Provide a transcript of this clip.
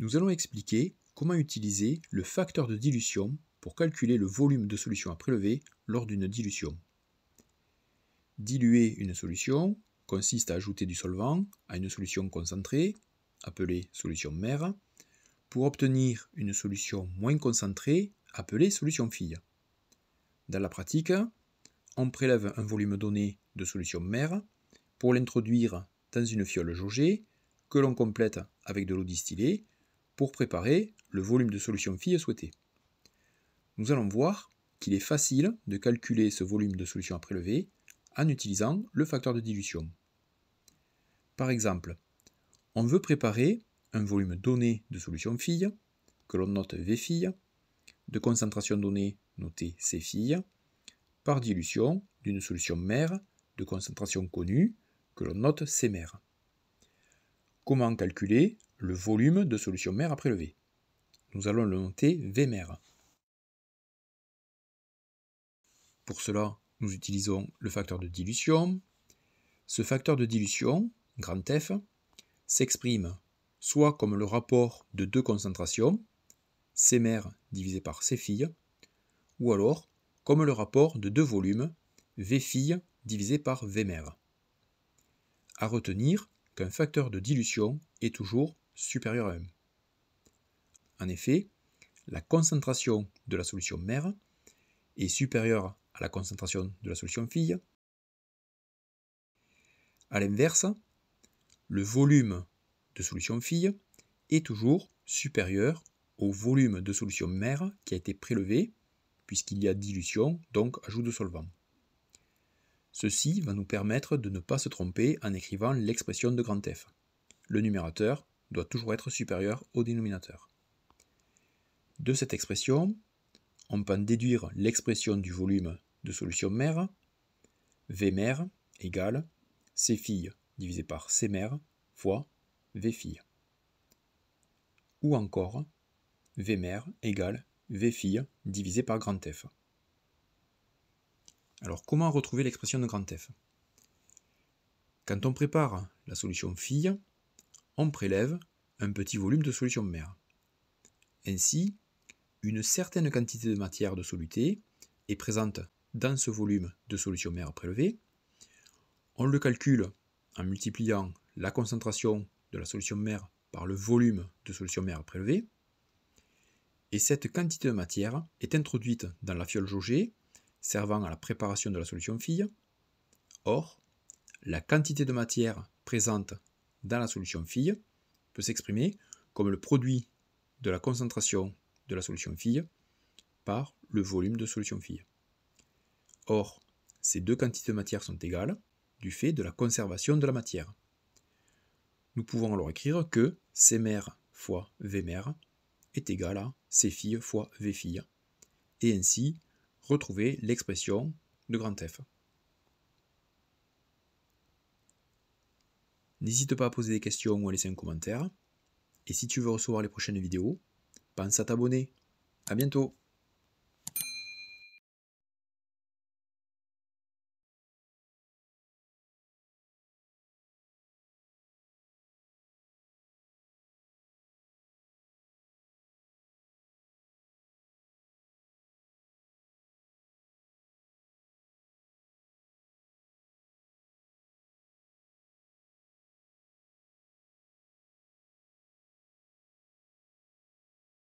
Nous allons expliquer comment utiliser le facteur de dilution pour calculer le volume de solution à prélever lors d'une dilution. Diluer une solution consiste à ajouter du solvant à une solution concentrée, appelée solution mère, pour obtenir une solution moins concentrée, appelée solution fille. Dans la pratique, on prélève un volume donné de solution mère pour l'introduire dans une fiole jaugée que l'on complète avec de l'eau distillée pour préparer le volume de solution fille souhaité. Nous allons voir qu'il est facile de calculer ce volume de solution à prélever en utilisant le facteur de dilution. Par exemple, on veut préparer un volume donné de solution fille que l'on note V fille, de concentration donnée notée C fille, par dilution d'une solution mère de concentration connue, que l'on note C mère. Comment calculer le volume de solution mère à prélever. Nous allons le noter V Pour cela, nous utilisons le facteur de dilution. Ce facteur de dilution, grand F, s'exprime soit comme le rapport de deux concentrations, C mère divisé par C ou alors comme le rapport de deux volumes, V fille divisé par V mère. À retenir qu'un facteur de dilution est toujours supérieur à 1. En effet, la concentration de la solution mère est supérieure à la concentration de la solution fille. A l'inverse, le volume de solution fille est toujours supérieur au volume de solution mère qui a été prélevé, puisqu'il y a dilution, donc ajout de solvant. Ceci va nous permettre de ne pas se tromper en écrivant l'expression de grand F. Le numérateur doit toujours être supérieur au dénominateur. De cette expression, on peut en déduire l'expression du volume de solution mère, V mère égale C fille divisé par C mère fois V fille. Ou encore V mère égale V fille divisé par grand F. Alors comment retrouver l'expression de grand F Quand on prépare la solution fille, on prélève un petit volume de solution mère. Ainsi, une certaine quantité de matière de soluté est présente dans ce volume de solution mère prélevée. On le calcule en multipliant la concentration de la solution mère par le volume de solution mère prélevée. Et cette quantité de matière est introduite dans la fiole jaugée servant à la préparation de la solution fille. Or, la quantité de matière présente dans la solution fille peut s'exprimer comme le produit de la concentration de la solution fille par le volume de solution fille. Or, ces deux quantités de matière sont égales du fait de la conservation de la matière. Nous pouvons alors écrire que Cmer fois Vmer est égal à C fois V fille, et ainsi retrouver l'expression de grand F. N'hésite pas à poser des questions ou à laisser un commentaire. Et si tu veux recevoir les prochaines vidéos, pense à t'abonner. A bientôt